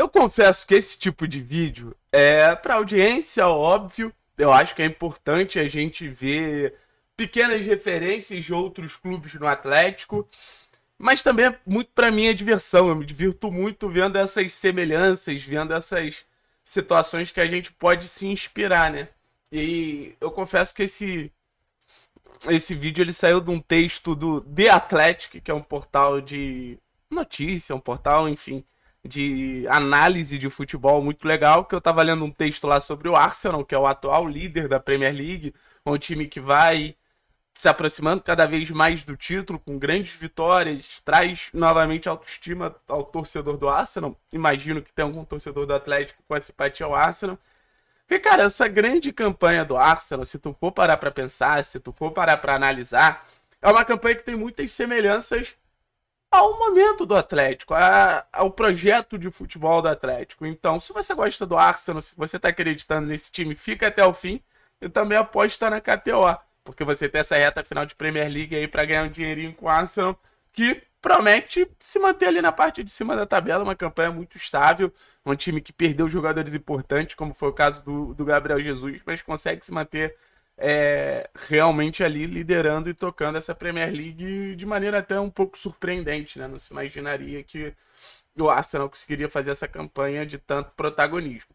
Eu confesso que esse tipo de vídeo é para audiência, óbvio. Eu acho que é importante a gente ver pequenas referências de outros clubes no Atlético, mas também é muito para mim a diversão. Eu me divirto muito vendo essas semelhanças, vendo essas situações que a gente pode se inspirar, né? E eu confesso que esse esse vídeo ele saiu de um texto do The Athletic, que é um portal de notícia, um portal, enfim, de análise de futebol muito legal, que eu estava lendo um texto lá sobre o Arsenal, que é o atual líder da Premier League, um time que vai se aproximando cada vez mais do título, com grandes vitórias, traz novamente autoestima ao torcedor do Arsenal. Imagino que tem algum torcedor do Atlético com a simpatia ao Arsenal. E, cara, essa grande campanha do Arsenal, se tu for parar para pensar, se tu for parar para analisar, é uma campanha que tem muitas semelhanças ao momento do Atlético, a, ao projeto de futebol do Atlético. Então, se você gosta do Arsenal, se você está acreditando nesse time, fica até o fim e também aposta na KTO, porque você tem essa reta final de Premier League aí para ganhar um dinheirinho com o Arsenal, que promete se manter ali na parte de cima da tabela, uma campanha muito estável, um time que perdeu jogadores importantes, como foi o caso do, do Gabriel Jesus, mas consegue se manter é, realmente ali liderando e tocando essa Premier League de maneira até um pouco surpreendente, né? Não se imaginaria que o Arsenal conseguiria fazer essa campanha de tanto protagonismo.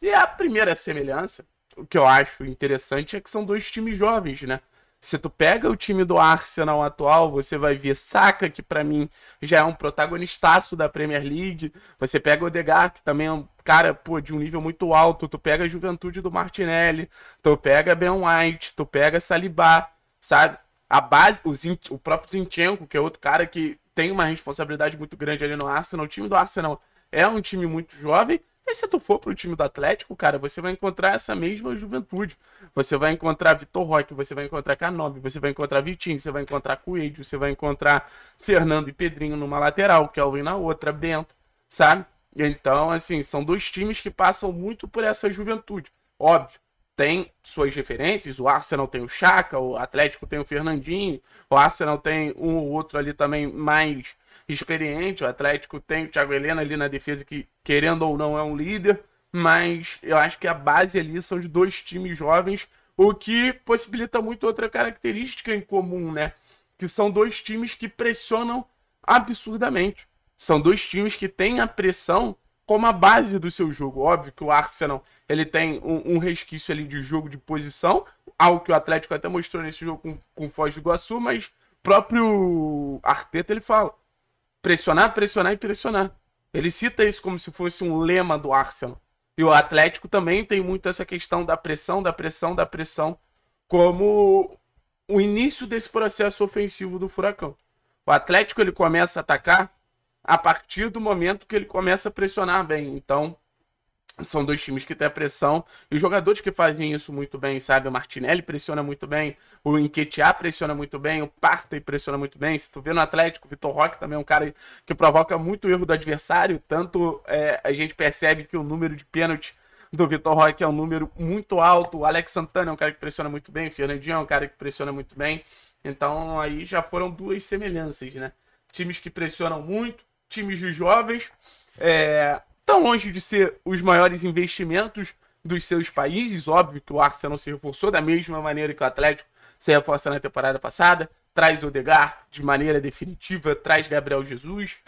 E a primeira semelhança, o que eu acho interessante, é que são dois times jovens, né? Se tu pega o time do Arsenal atual, você vai ver Saka, que para mim já é um protagonistaço da Premier League. Você pega o Odegaard, que também é um cara, pô, de um nível muito alto. Tu pega a juventude do Martinelli, tu pega Ben White, tu pega saliba sabe? A base, o, Zin, o próprio Zinchenko, que é outro cara que tem uma responsabilidade muito grande ali no Arsenal. O time do Arsenal é um time muito jovem. E se tu for pro time do Atlético, cara, você vai encontrar essa mesma juventude. Você vai encontrar Vitor Roque, você vai encontrar Canobi, você vai encontrar Vitinho, você vai encontrar Coelho, você vai encontrar Fernando e Pedrinho numa lateral, Kelvin na outra, Bento, sabe? Então, assim, são dois times que passam muito por essa juventude. Óbvio, tem suas referências, o Arsenal tem o Chaka, o Atlético tem o Fernandinho, o Arsenal tem um ou outro ali também mais experiente, o Atlético tem o Thiago Helena ali na defesa que, querendo ou não, é um líder, mas eu acho que a base ali são de dois times jovens, o que possibilita muito outra característica em comum, né? Que são dois times que pressionam absurdamente. São dois times que têm a pressão como a base do seu jogo. Óbvio que o Arsenal ele tem um, um resquício ali de jogo de posição, algo que o Atlético até mostrou nesse jogo com, com Foz do Iguaçu, mas próprio Arteta ele fala: pressionar, pressionar e pressionar. Ele cita isso como se fosse um lema do Arsenal. E o Atlético também tem muito essa questão da pressão, da pressão, da pressão, como o início desse processo ofensivo do Furacão. O Atlético ele começa a atacar a partir do momento que ele começa a pressionar bem. Então, são dois times que têm a pressão e os jogadores que fazem isso muito bem, sabe? O Martinelli pressiona muito bem, o Enquetear pressiona muito bem, o Partey pressiona muito bem. Se tu vê no Atlético, o Vitor Roque também é um cara que provoca muito erro do adversário. Tanto é, a gente percebe que o número de pênalti do Vitor Roque é um número muito alto. O Alex Santana é um cara que pressiona muito bem, o Fernandinho é um cara que pressiona muito bem. Então aí já foram duas semelhanças, né? Times que pressionam muito, times de jovens, é, tão longe de ser os maiores investimentos dos seus países. Óbvio que o Arsenal se reforçou da mesma maneira que o Atlético se reforça na temporada passada. Traz Odegar de maneira definitiva, traz Gabriel Jesus.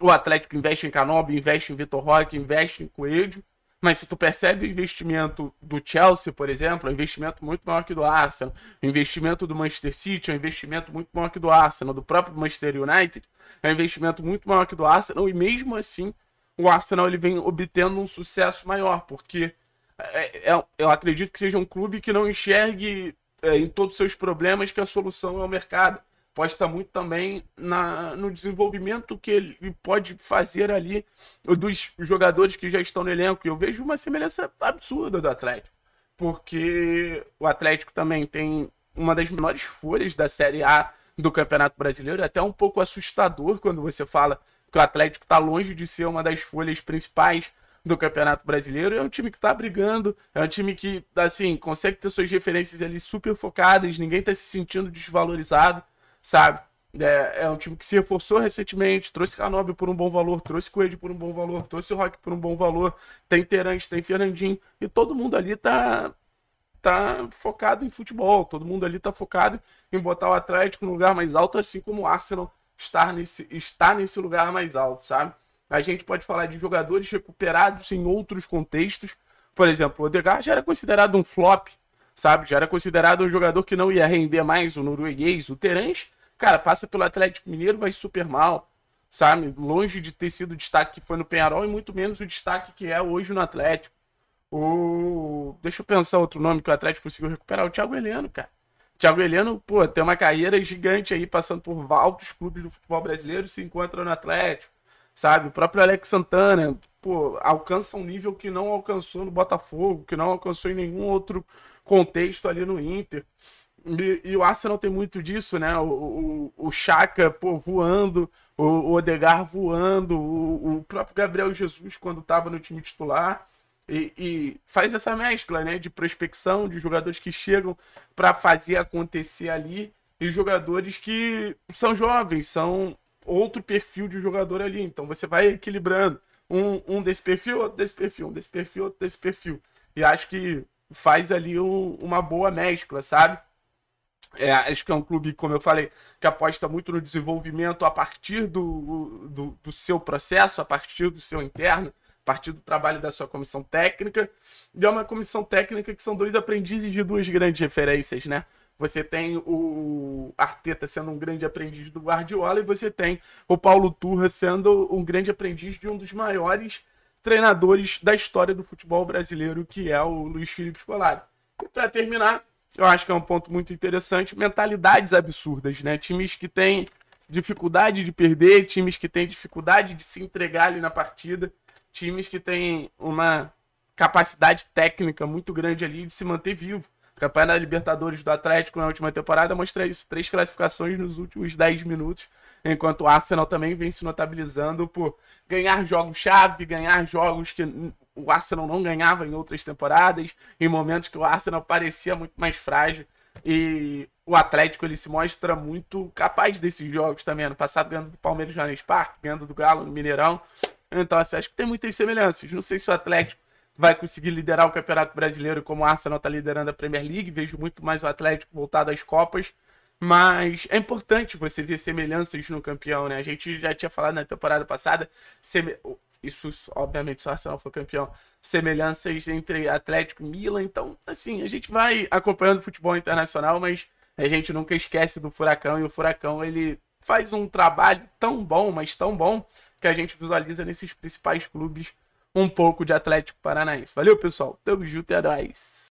O Atlético investe em Canobi, investe em Vitor Roque, investe em Coelho. Mas se tu percebe o investimento do Chelsea, por exemplo, é um investimento muito maior que do Arsenal, o investimento do Manchester City é um investimento muito maior que do Arsenal, do próprio Manchester United é um investimento muito maior que do Arsenal, e mesmo assim o Arsenal ele vem obtendo um sucesso maior, porque é, é, é eu acredito que seja um clube que não enxergue é, em todos os seus problemas que a solução é o mercado pode estar muito também na, no desenvolvimento que ele pode fazer ali dos jogadores que já estão no elenco. E eu vejo uma semelhança absurda do Atlético, porque o Atlético também tem uma das menores folhas da Série A do Campeonato Brasileiro, É até um pouco assustador quando você fala que o Atlético está longe de ser uma das folhas principais do Campeonato Brasileiro. É um time que está brigando, é um time que, assim, consegue ter suas referências ali super focadas, ninguém está se sentindo desvalorizado sabe? É, é, um time que se reforçou recentemente, trouxe Canóbio por um bom valor, trouxe Coelho por um bom valor, trouxe Rock por um bom valor, tem Terante, tem Fernandinho, e todo mundo ali tá, tá focado em futebol, todo mundo ali tá focado em botar o Atlético no lugar mais alto, assim como o Arsenal está nesse, estar nesse lugar mais alto, sabe? A gente pode falar de jogadores recuperados em outros contextos, por exemplo, o Odegaard já era considerado um flop sabe? Já era considerado um jogador que não ia render mais o norueguês, o Terans. Cara, passa pelo Atlético Mineiro, vai super mal, sabe? Longe de ter sido o destaque que foi no Penharol e muito menos o destaque que é hoje no Atlético. O... Deixa eu pensar outro nome que o Atlético conseguiu recuperar, o Thiago Heleno, cara. Thiago Heleno, pô, tem uma carreira gigante aí, passando por altos clubes do futebol brasileiro, se encontra no Atlético sabe? O próprio Alex Santana, pô, alcança um nível que não alcançou no Botafogo, que não alcançou em nenhum outro contexto ali no Inter. E, e o Arsenal tem muito disso, né? O, o, o Chaka, pô, voando, o, o Odegar voando, o, o, próprio Gabriel Jesus quando estava no time titular. E, e, faz essa mescla, né? De prospecção, de jogadores que chegam para fazer acontecer ali e jogadores que são jovens, são outro perfil de jogador ali. Então você vai equilibrando um, um desse perfil, outro desse perfil, um desse perfil, outro desse perfil. E acho que faz ali um, uma boa mescla, sabe? É, acho que é um clube, como eu falei, que aposta muito no desenvolvimento a partir do, do, do, seu processo, a partir do seu interno, a partir do trabalho da sua comissão técnica. E é uma comissão técnica que são dois aprendizes de duas grandes referências, né? Você tem o Arteta sendo um grande aprendiz do Guardiola e você tem o Paulo Turra sendo um grande aprendiz de um dos maiores treinadores da história do futebol brasileiro, que é o Luiz Felipe Scolari. E para terminar, eu acho que é um ponto muito interessante, mentalidades absurdas, né? Times que têm dificuldade de perder, times que têm dificuldade de se entregar ali na partida, times que têm uma capacidade técnica muito grande ali de se manter vivo. Campanha da Libertadores do Atlético na última temporada mostra isso. Três classificações nos últimos dez minutos. Enquanto o Arsenal também vem se notabilizando por ganhar jogos-chave, ganhar jogos que o Arsenal não ganhava em outras temporadas, em momentos que o Arsenal parecia muito mais frágil. E o Atlético ele se mostra muito capaz desses jogos também. Ano passado ganhando do Palmeiras no Parque, ganhando do Galo no Mineirão. Então, assim, acho que tem muitas semelhanças. Não sei se o Atlético vai conseguir liderar o Campeonato Brasileiro como o Arsenal está liderando a Premier League. Vejo muito mais o Atlético voltado às Copas. Mas é importante você ver semelhanças no campeão, né? A gente já tinha falado na temporada passada, seme... isso obviamente se o Arsenal for campeão, semelhanças entre Atlético e Milan. Então, assim, a gente vai acompanhando o futebol internacional, mas a gente nunca esquece do Furacão. E o Furacão, ele faz um trabalho tão bom, mas tão bom, que a gente visualiza nesses principais clubes um pouco de Atlético Paranaense. Valeu, pessoal. Tamo junto e é nóis.